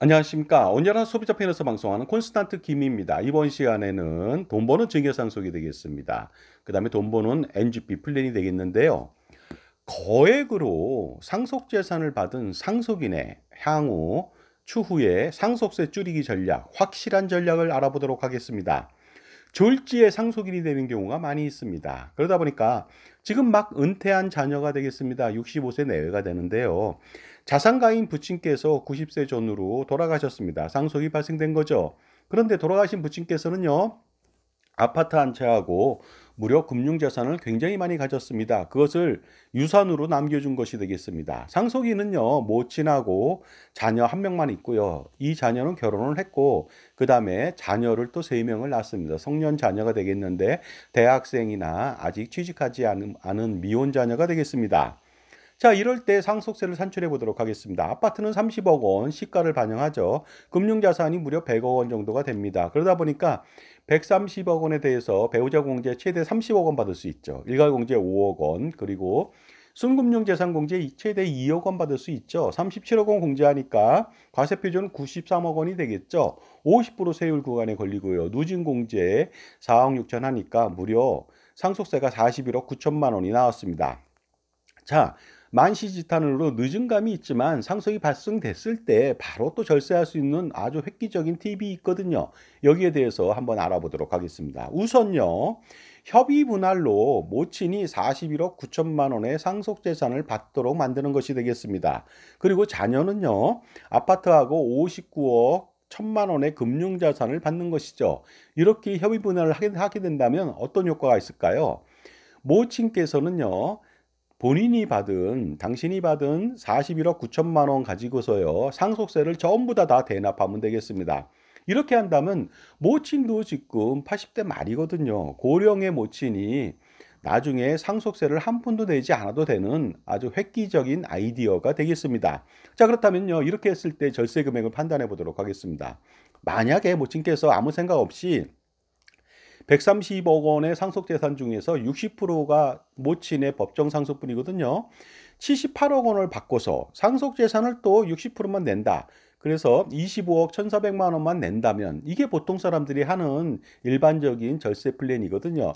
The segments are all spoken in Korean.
안녕하십니까. 온전한 소비자 편에서 방송하는 콘스탄트 김입니다. 이번 시간에는 돈 버는 증여상 속이 되겠습니다. 그 다음에 돈 버는 NGP 플랜이 되겠는데요. 거액으로 상속재산을 받은 상속인의 향후, 추후에 상속세 줄이기 전략, 확실한 전략을 알아보도록 하겠습니다. 졸지에 상속인이 되는 경우가 많이 있습니다. 그러다 보니까 지금 막 은퇴한 자녀가 되겠습니다. 65세 내외가 되는데요. 자산가인 부친께서 90세 전으로 돌아가셨습니다. 상속이 발생된 거죠. 그런데 돌아가신 부친께서는요. 아파트 한 채하고 무려 금융자산을 굉장히 많이 가졌습니다. 그것을 유산으로 남겨준 것이 되겠습니다. 상속인은요, 모친하고 자녀 한 명만 있고요. 이 자녀는 결혼을 했고, 그 다음에 자녀를 또 세명을 낳습니다. 성년 자녀가 되겠는데, 대학생이나 아직 취직하지 않은 미혼 자녀가 되겠습니다. 자 이럴 때 상속세를 산출해 보도록 하겠습니다. 아파트는 30억 원 시가를 반영하죠. 금융자산이 무려 100억 원 정도가 됩니다. 그러다 보니까 130억 원에 대해서 배우자 공제 최대 30억 원 받을 수 있죠. 일괄 공제 5억 원 그리고 순금융 재산 공제 최대 2억 원 받을 수 있죠. 37억 원 공제하니까 과세 표준 93억 원이 되겠죠. 50% 세율 구간에 걸리고요. 누진 공제 4억 6천 하니까 무려 상속세가 41억 9천만 원이 나왔습니다. 자, 만시지탄으로 늦은 감이 있지만 상속이 발생됐을 때 바로 또 절세할 수 있는 아주 획기적인 팁이 있거든요. 여기에 대해서 한번 알아보도록 하겠습니다. 우선요. 협의 분할로 모친이 41억 9천만 원의 상속 재산을 받도록 만드는 것이 되겠습니다. 그리고 자녀는요. 아파트하고 59억 천만 원의 금융 자산을 받는 것이죠. 이렇게 협의 분할을 하게 된다면 어떤 효과가 있을까요? 모친께서는요. 본인이 받은 당신이 받은 41억 9천만 원 가지고서요 상속세를 전부 다 다 대납하면 되겠습니다. 이렇게 한다면 모친도 지금 80대 말이거든요. 고령의 모친이 나중에 상속세를 한 푼도 내지 않아도 되는 아주 획기적인 아이디어가 되겠습니다. 자 그렇다면요 이렇게 했을 때 절세 금액을 판단해 보도록 하겠습니다. 만약에 모친께서 아무 생각 없이 130억 원의 상속재산 중에서 60%가 모친의 법정 상속분이거든요. 78억 원을 바꿔서 상속재산을 또 60%만 낸다. 그래서 25억 1,400만 원만 낸다면 이게 보통 사람들이 하는 일반적인 절세 플랜이거든요.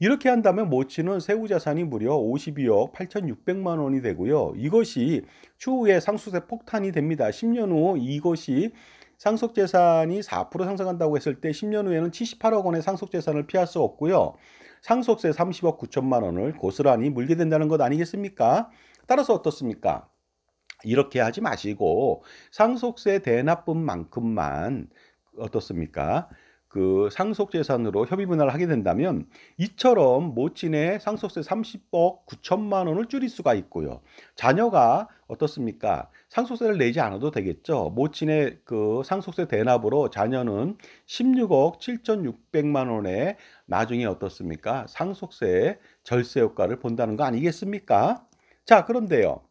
이렇게 한다면 모친은 세후 자산이 무려 52억 8,600만 원이 되고요. 이것이 추후에 상수세 폭탄이 됩니다. 10년 후 이것이 상속 재산이 4% 상승한다고 했을 때 10년 후에는 78억 원의 상속 재산을 피할 수 없고요. 상속세 30억 9천만 원을 고스란히 물게 된다는 것 아니겠습니까? 따라서 어떻습니까? 이렇게 하지 마시고 상속세 대납분만큼만 어떻습니까? 그 상속 재산으로 협의 분할을 하게 된다면 이처럼 모친의 상속세 30억 9천만 원을 줄일 수가 있고요. 자녀가 어떻습니까? 상속세를 내지 않아도 되겠죠. 모친의 그 상속세 대납으로 자녀는 16억 7,600만 원에 나중에 어떻습니까? 상속세 절세 효과를 본다는 거 아니겠습니까? 자, 그런데요.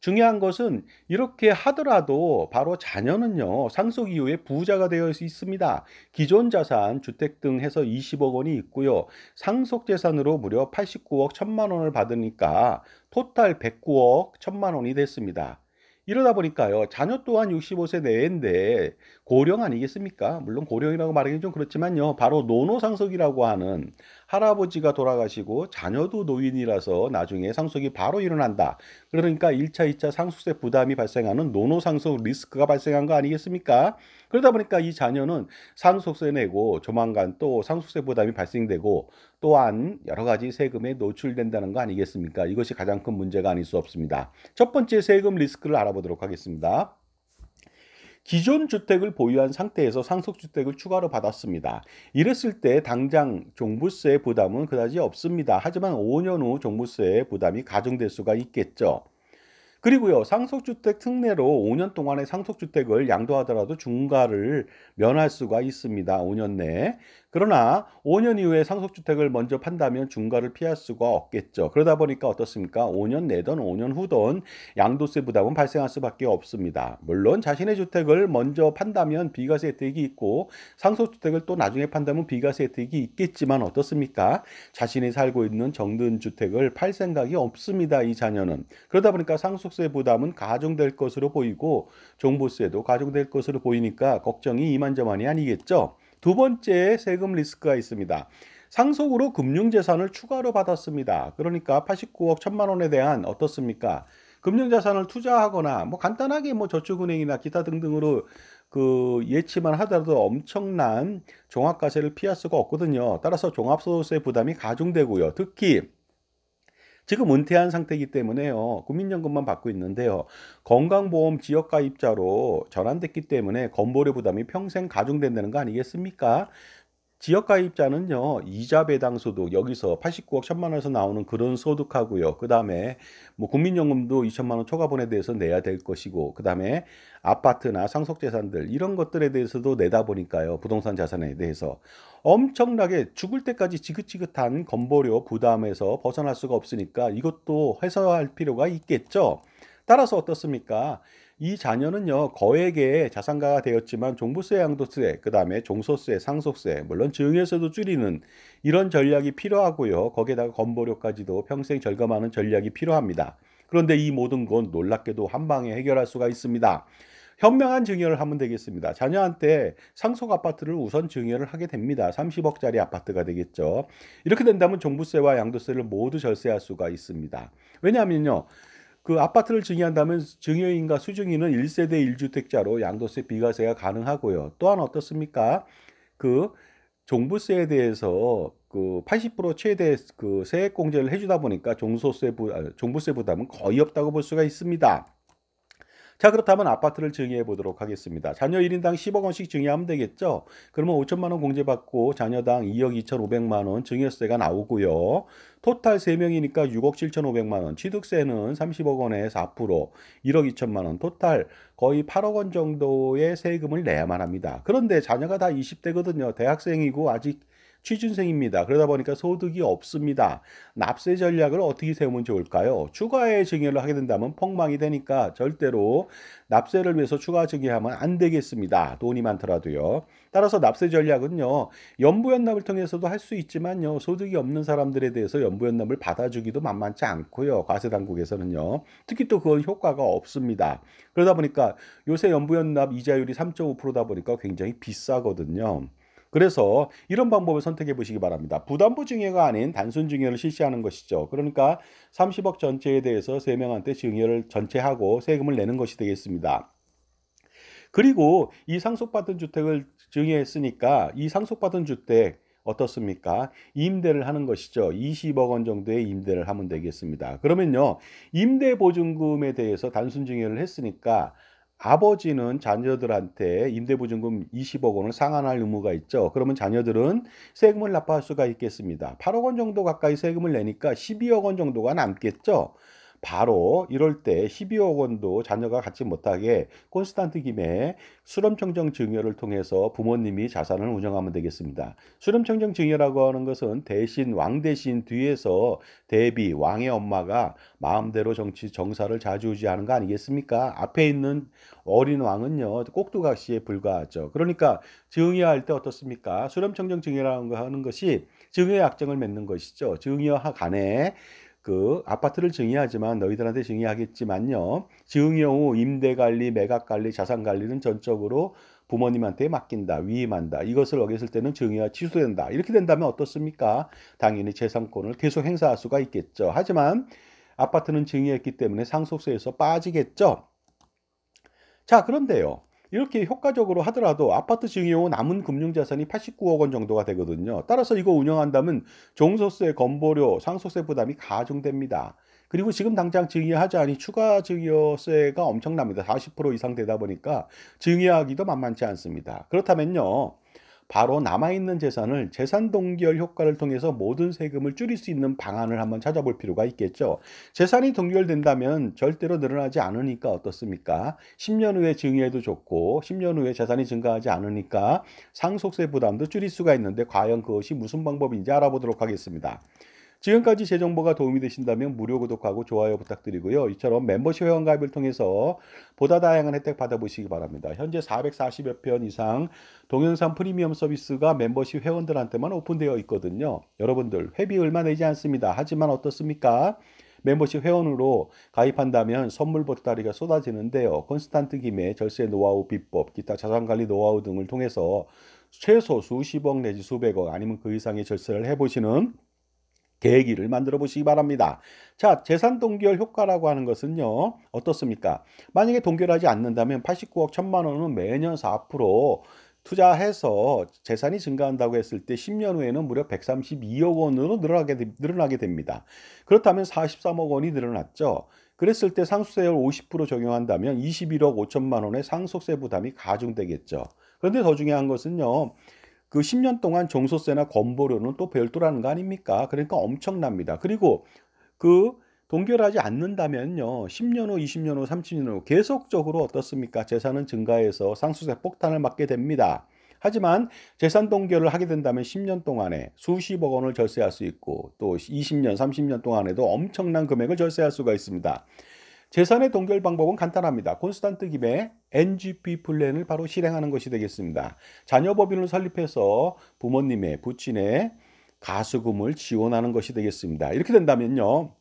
중요한 것은 이렇게 하더라도 바로 자녀는요 상속 이후에 부자가 되어 있습니다. 기존 자산 주택 등 해서 20억 원이 있고요 상속 재산으로 무려 89억 1 0 0 0만 원을 받으니까 토탈 109억 1 0 0 0만 원이 됐습니다. 이러다 보니까요 자녀 또한 65세 내인데 고령 아니겠습니까? 물론 고령이라고 말하기는 좀 그렇지만요 바로 노노상속이라고 하는 할아버지가 돌아가시고 자녀도 노인이라서 나중에 상속이 바로 일어난다. 그러니까 1차, 2차 상속세 부담이 발생하는 노노상속 리스크가 발생한 거 아니겠습니까? 그러다 보니까 이 자녀는 상속세 내고 조만간 또 상속세 부담이 발생되고 또한 여러 가지 세금에 노출된다는 거 아니겠습니까? 이것이 가장 큰 문제가 아닐 수 없습니다. 첫 번째 세금 리스크를 알아보도록 하겠습니다. 기존 주택을 보유한 상태에서 상속주택을 추가로 받았습니다. 이랬을 때 당장 종부세 부담은 그다지 없습니다. 하지만 5년 후 종부세 부담이 가중될 수가 있겠죠. 그리고요 상속주택 특례로 5년 동안의 상속주택을 양도하더라도 중과를 면할 수가 있습니다 5년 내에 그러나 5년 이후에 상속주택을 먼저 판다면 중과를 피할 수가 없겠죠 그러다 보니까 어떻습니까 5년 내던 5년 후던 양도세 부담은 발생할 수밖에 없습니다 물론 자신의 주택을 먼저 판다면 비과세 혜택이 있고 상속주택을 또 나중에 판다면 비과세 혜택이 있겠지만 어떻습니까 자신이 살고 있는 정든 주택을 팔 생각이 없습니다 이 자녀는 그러다 보니까 상속 소득세 부담은 가중될 것으로 보이고 종부세도 가중될 것으로 보이니까 걱정이 이만저만이 아니겠죠. 두 번째 세금 리스크가 있습니다. 상속으로 금융재산을 추가로 받았습니다. 그러니까 89억 1 천만 원에 대한 어떻습니까? 금융자산을 투자하거나 뭐 간단하게 뭐 저축은행이나 기타 등등으로 그 예치만 하더라도 엄청난 종합과세를 피할 수가 없거든요. 따라서 종합소득세 부담이 가중되고요. 특히 지금 은퇴한 상태이기 때문에요. 국민연금만 받고 있는데요. 건강보험 지역가입자로 전환됐기 때문에 건보료 부담이 평생 가중된다는 거 아니겠습니까? 지역가입자는요 이자 배당 소득 여기서 89억 1 0 0 0만 원에서 나오는 그런 소득하고요 그 다음에 뭐 국민연금도 2천만 원 초과분에 대해서 내야 될 것이고 그 다음에 아파트나 상속재산들 이런 것들에 대해서도 내다 보니까요 부동산 자산에 대해서 엄청나게 죽을 때까지 지긋지긋한 건보료 부담에서 벗어날 수가 없으니까 이것도 해소할 필요가 있겠죠 따라서 어떻습니까 이 자녀는요 거액의 자산가가 되었지만 종부세, 양도세, 그 다음에 종소세, 상속세, 물론 증여에서도 줄이는 이런 전략이 필요하고요. 거기에다가 건보료까지도 평생 절감하는 전략이 필요합니다. 그런데 이 모든 건 놀랍게도 한 방에 해결할 수가 있습니다. 현명한 증여를 하면 되겠습니다. 자녀한테 상속 아파트를 우선 증여를 하게 됩니다. 30억짜리 아파트가 되겠죠. 이렇게 된다면 종부세와 양도세를 모두 절세할 수가 있습니다. 왜냐하면요. 그 아파트를 증여한다면 증여인과 수증인은 1세대 1주택자로 양도세 비과세가 가능하고요. 또한 어떻습니까? 그 종부세에 대해서 그 80% 최대 그 세액 공제를 해주다 보니까 종소세 부, 아, 종부세 부담은 거의 없다고 볼 수가 있습니다. 자 그렇다면 아파트를 증여해 보도록 하겠습니다. 자녀 1인당 10억 원씩 증여하면 되겠죠. 그러면 5천만 원 공제받고 자녀당 2억 2,500만 원 증여세가 나오고요. 토탈 3명이니까 6억 7,500만 원, 취득세는 30억 원에서 4%, 1억 2천만 원, 토탈 거의 8억 원 정도의 세금을 내야만 합니다. 그런데 자녀가 다 20대거든요. 대학생이고 아직 취준생입니다. 그러다 보니까 소득이 없습니다. 납세 전략을 어떻게 세우면 좋을까요? 추가의 증여를 하게 된다면 폭망이 되니까 절대로 납세를 위해서 추가 증여하면 안 되겠습니다. 돈이 많더라도요. 따라서 납세 전략은요. 연부연납을 통해서도 할 수 있지만요. 소득이 없는 사람들에 대해서 연부연납을 받아주기도 만만치 않고요. 과세 당국에서는요. 특히 또 그건 효과가 없습니다. 그러다 보니까 요새 연부연납 이자율이 3.5%다 보니까 굉장히 비싸거든요. 그래서 이런 방법을 선택해 보시기 바랍니다. 부담부 증여가 아닌 단순 증여를 실시하는 것이죠. 그러니까 30억 전체에 대해서 3명한테 증여를 전체하고 세금을 내는 것이 되겠습니다. 그리고 이 상속받은 주택을 증여했으니까 이 상속받은 주택 어떻습니까? 임대를 하는 것이죠. 20억 원 정도의 임대를 하면 되겠습니다. 그러면요. 임대 보증금에 대해서 단순 증여를 했으니까 아버지는 자녀들한테 임대보증금 20억 원을 상환할 의무가 있죠. 그러면 자녀들은 세금을 납부할 수가 있겠습니다. 8억 원 정도 가까이 세금을 내니까 12억 원 정도가 남겠죠. 바로 이럴 때 12억 원도 자녀가 갖지 못하게 콘스탄트 김에 수렴청정 증여를 통해서 부모님이 자산을 운영하면 되겠습니다. 수렴청정 증여라고 하는 것은 대신 왕 대신 뒤에서 대비 왕의 엄마가 마음대로 정치 정사를 자주지하는 거 아니겠습니까? 앞에 있는 어린 왕은요 꼭두각시에 불과하죠. 그러니까 증여할 때 어떻습니까? 수렴청정 증여라는 거 하는 것이 증여 약정을 맺는 것이죠. 증여 하 간에 그 아파트를 증여하지만 너희들한테 증여하겠지만요. 증여후 임대관리, 매각관리, 자산관리는 전적으로 부모님한테 맡긴다, 위임한다. 이것을 어겼을 때는 증여가 취소된다. 이렇게 된다면 어떻습니까? 당연히 재산권을 계속 행사할 수가 있겠죠. 하지만 아파트는 증여했기 때문에 상속세에서 빠지겠죠. 자, 그런데요. 이렇게 효과적으로 하더라도 아파트 증여후 남은 금융자산이 89억 원 정도가 되거든요. 따라서 이거 운영한다면 종소세, 건보료, 상속세 부담이 가중됩니다. 그리고 지금 당장 증여하지 않니 추가 증여세가 엄청납니다. 40% 이상 되다 보니까 증여하기도 만만치 않습니다. 그렇다면요. 바로 남아있는 재산을 재산 동결 효과를 통해서 모든 세금을 줄일 수 있는 방안을 한번 찾아볼 필요가 있겠죠. 재산이 동결된다면 절대로 늘어나지 않으니까 어떻습니까? 10년 후에 증여해도 좋고 10년 후에 재산이 증가하지 않으니까 상속세 부담도 줄일 수가 있는데 과연 그것이 무슨 방법인지 알아보도록 하겠습니다. 지금까지 제 정보가 도움이 되신다면 무료 구독하고 좋아요 부탁드리고요. 이처럼 멤버십 회원가입을 통해서 보다 다양한 혜택 받아보시기 바랍니다. 현재 440여 편 이상 동영상 프리미엄 서비스가 멤버십 회원들한테만 오픈되어 있거든요. 여러분들 회비 얼마 내지 않습니다. 하지만 어떻습니까? 멤버십 회원으로 가입한다면 선물 보따리가 쏟아지는데요. 콘스탄트 김해, 절세 노하우 비법, 기타 자산관리 노하우 등을 통해서 최소 수십억 내지 수백억 아니면 그 이상의 절세를 해보시는 계기를 만들어 보시기 바랍니다. 자, 재산 동결 효과라고 하는 것은요. 어떻습니까? 만약에 동결하지 않는다면 89억 1 0 0 0만 원은 매년 4% 투자해서 재산이 증가한다고 했을 때 10년 후에는 무려 132억 원으로 늘어나게, 늘어나게 됩니다. 그렇다면 43억 원이 늘어났죠. 그랬을 때 상속세율 50% 적용한다면 21억 5천만 원의 상속세 부담이 가중되겠죠. 그런데 더 중요한 것은요. 그 10년 동안 종소세나 건보료는 또 별도라는 거 아닙니까? 그러니까 엄청납니다. 그리고 그 동결하지 않는다면요. 10년 후, 20년 후, 30년 후 계속적으로 어떻습니까? 재산은 증가해서 상수세 폭탄을 맞게 됩니다. 하지만 재산 동결을 하게 된다면 10년 동안에 수십억 원을 절세할 수 있고 또 20년, 30년 동안에도 엄청난 금액을 절세할 수가 있습니다. 재산의 동결 방법은 간단합니다. 콘스탄트 김의 NGP 플랜을 바로 실행하는 것이 되겠습니다. 자녀 법인을 설립해서 부모님의 부친의 가수금을 지원하는 것이 되겠습니다. 이렇게 된다면요.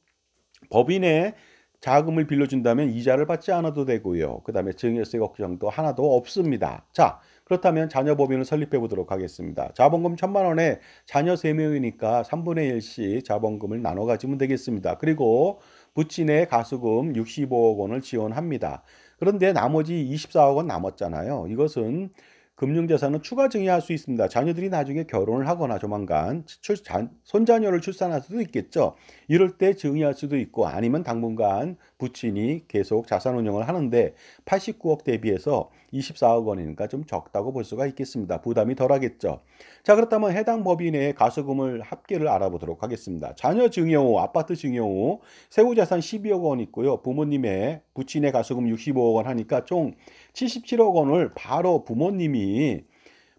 법인의 자금을 빌려준다면 이자를 받지 않아도 되고요. 그 다음에 증여세 걱정도 하나도 없습니다. 자, 그렇다면 자녀 법인을 설립해 보도록 하겠습니다. 자본금 천만 원에 자녀 세명이니까 3분의 1씩 자본금을 나눠 가지면 되겠습니다. 그리고 부친의 가수금 65억 원을 지원합니다. 그런데 나머지 24억 원 남았잖아요. 이것은 금융자산은 추가 증여할 수 있습니다. 자녀들이 나중에 결혼을 하거나 조만간 출, 손자녀를 출산할 수도 있겠죠. 이럴 때 증여할 수도 있고 아니면 당분간 부친이 계속 자산 운용을 하는데 89억 대비해서 24억 원이니까 좀 적다고 볼 수가 있겠습니다. 부담이 덜하겠죠. 자 그렇다면 해당 법인의 가수금을 합계를 알아보도록 하겠습니다. 자녀 증여후, 아파트 증여후 세후 자산 12억 원 있고요. 부모님의 부친의 가수금 65억 원 하니까 총 77억 원을 바로 부모님이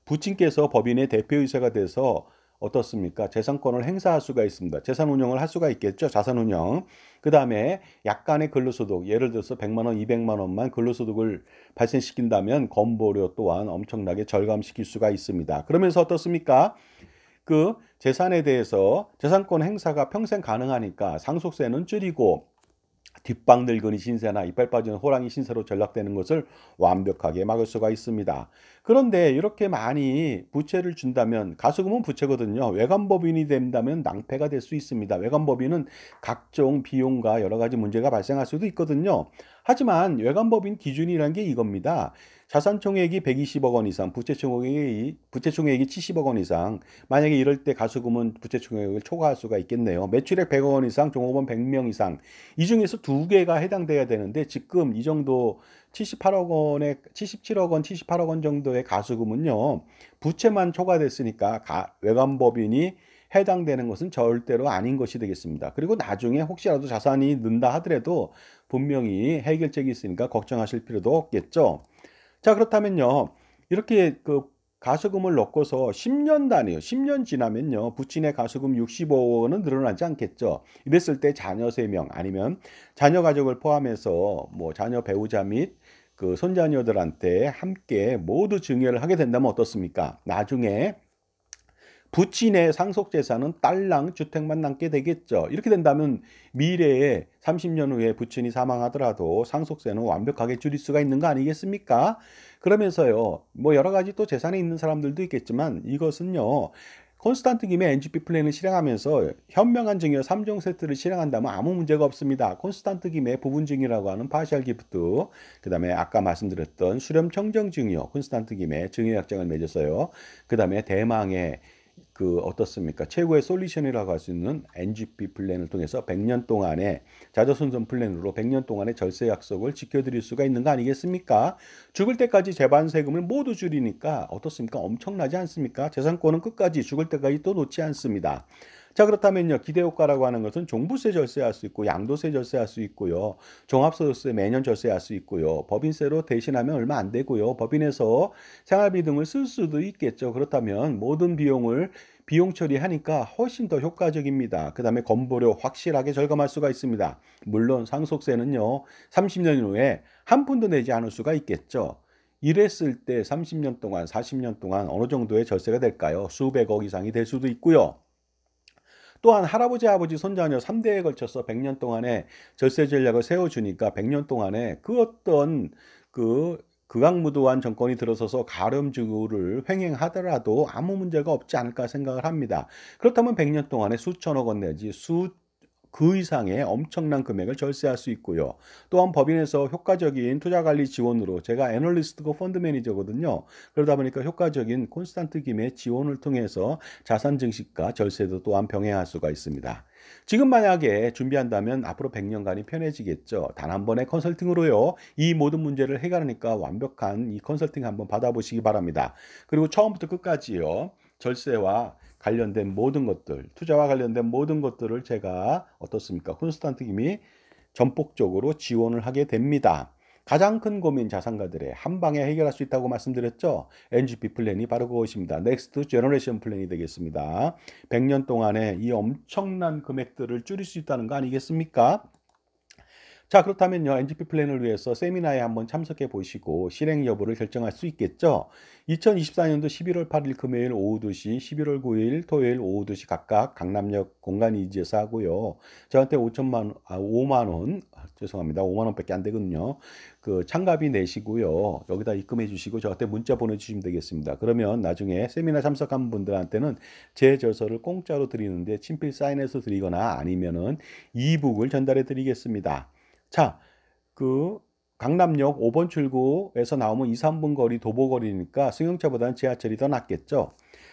부친께서 법인의 대표이사가 돼서 어떻습니까? 재산권을 행사할 수가 있습니다. 재산 운영을 할 수가 있겠죠. 자산 운용그 다음에 약간의 근로소득, 예를 들어서 100만 원, 200만 원만 근로소득을 발생시킨다면 건보료 또한 엄청나게 절감시킬 수가 있습니다. 그러면서 어떻습니까? 그 재산에 대해서 재산권 행사가 평생 가능하니까 상속세는 줄이고 뒷방 늙은이 신세나 이빨 빠지는 호랑이 신세로 전락되는 것을 완벽하게 막을 수가 있습니다. 그런데 이렇게 많이 부채를 준다면 가수금은 부채거든요. 외관법인이 된다면 낭패가 될 수 있습니다. 외관법인은 각종 비용과 여러 가지 문제가 발생할 수도 있거든요. 하지만 외관법인 기준이란 게 이겁니다. 자산총액이 120억 원 이상, 부채총액이, 부채총액이 70억 원 이상, 만약에 이럴 때 가수금은 부채총액을 초과할 수가 있겠네요. 매출액 100억 원 이상, 종업원 100명 이상, 이 중에서 두 개가 해당돼야 되는데 지금 이 정도 78억 원에 77억 원, 78억 원 정도의 가수금은요. 부채만 초과됐으니까 가, 외관법인이 해당되는 것은 절대로 아닌 것이 되겠습니다. 그리고 나중에 혹시라도 자산이 는다 하더라도 분명히 해결책이 있으니까 걱정하실 필요도 없겠죠. 자, 그렇다면요. 이렇게 그 가수금을 넣고서 10년 단위요. 10년 지나면요. 부친의 가수금 65억 원은 늘어나지 않겠죠. 이랬을 때 자녀 3명 아니면 자녀 가족을 포함해서 뭐 자녀 배우자 및그 손자녀들한테 함께 모두 증여를 하게 된다면 어떻습니까? 나중에 부친의 상속 재산은 딸랑 주택만 남게 되겠죠. 이렇게 된다면 미래에 30년 후에 부친이 사망하더라도 상속세는 완벽하게 줄일 수가 있는 거 아니겠습니까? 그러면서요. 뭐 여러 가지 또 재산이 있는 사람들도 있겠지만 이것은요. 콘스탄트 김의 NGP 플랜을 실행하면서 현명한 증여 3종 세트를 실행한다면 아무 문제가 없습니다. 콘스탄트 김의 부분 증여라고 하는 파셜 기프트, 그 다음에 아까 말씀드렸던 수렴 청정 증여, 콘스탄트 김의 증여 약정을 맺었어요. 그 다음에 대망의 그 어떻습니까? 최고의 솔루션이라고 할 수 있는 NGP 플랜을 통해서 100년 동안에 자조선전 플랜으로 100년 동안의 절세 약속을 지켜드릴 수가 있는 거 아니겠습니까? 죽을 때까지 재반 세금을 모두 줄이니까 어떻습니까? 엄청나지 않습니까? 재산권은 끝까지 죽을 때까지 또 놓지 않습니다. 자 그렇다면요 기대효과라고 하는 것은 종부세 절세할 수 있고 양도세 절세할 수 있고요 종합소득세 매년 절세할 수 있고요 법인세로 대신하면 얼마 안 되고요 법인에서 생활비 등을 쓸 수도 있겠죠 그렇다면 모든 비용을 비용 처리하니까 훨씬 더 효과적입니다. 그 다음에 건보료 확실하게 절감할 수가 있습니다. 물론 상속세는요, 30년 후에 한 푼도 내지 않을 수가 있겠죠. 이랬을 때 30년 동안, 40년 동안 어느 정도의 절세가 될까요? 수백억 이상이 될 수도 있고요. 또한 할아버지 아버지 손자녀 3대에 걸쳐서 100년 동안에 절세 전략을 세워주니까 100년 동안에 그 어떤 그 극악무도한 정권이 들어서서 가름주구를 횡행하더라도 아무 문제가 없지 않을까 생각을 합니다. 그렇다면 100년 동안에 수천억 원 내지 수그 이상의 엄청난 금액을 절세할 수 있고요. 또한 법인에서 효과적인 투자 관리 지원으로 제가 애널리스트고 그 펀드 매니저거든요. 그러다 보니까 효과적인 콘스탄트 김의 지원을 통해서 자산 증식과 절세도 또한 병행할 수가 있습니다. 지금 만약에 준비한다면 앞으로 100년간이 편해지겠죠. 단 한 번의 컨설팅으로요. 이 모든 문제를 해결하니까 완벽한 이 컨설팅 한번 받아보시기 바랍니다. 그리고 처음부터 끝까지요. 절세와 관련된 모든 것들, 투자와 관련된 모든 것들을 제가 어떻습니까? 콘스탄트 김이 전폭적으로 지원을 하게 됩니다. 가장 큰 고민 자산가들의 한 방에 해결할 수 있다고 말씀드렸죠. NGP 플랜이 바로 그것입니다. 넥스트 제너레이션 플랜이 되겠습니다. 100년 동안에 이 엄청난 금액들을 줄일 수 있다는 거 아니겠습니까? 자 그렇다면요 NGP 플랜을 위해서 세미나에 한번 참석해 보시고 실행 여부를 결정할 수 있겠죠 2024년도 11월 8일 금요일 오후 2시 11월 9일 토요일 오후 2시 각각 강남역 공간이지에서 하고요 저한테 5천만 아 5만원 아, 죄송합니다 5만원 밖에 안 되거든요 그 참가비 내시고요 여기다 입금해 주시고 저한테 문자 보내주시면 되겠습니다 그러면 나중에 세미나 참석한 분들한테는 제 저서를 공짜로 드리는데 친필 사인해서 드리거나 아니면은 이북을 전달해 드리겠습니다 자, 그 강남역 5번 출구에서 나오면 2, 3분 거리 도보거리니까 승용차보다는 지하철이 더 낫겠죠.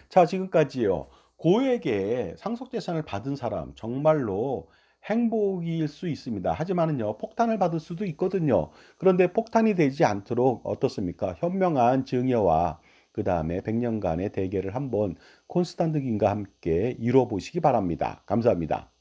자, 지금까지요. 고액의 상속재산을 받은 사람 정말로 행복일 수 있습니다. 하지만은요, 폭탄을 받을 수도 있거든요. 그런데 폭탄이 되지 않도록 어떻습니까? 현명한 증여와 그 다음에 100년간의 대결을 한번 콘스탄트김과 함께 이뤄보시기 바랍니다. 감사합니다.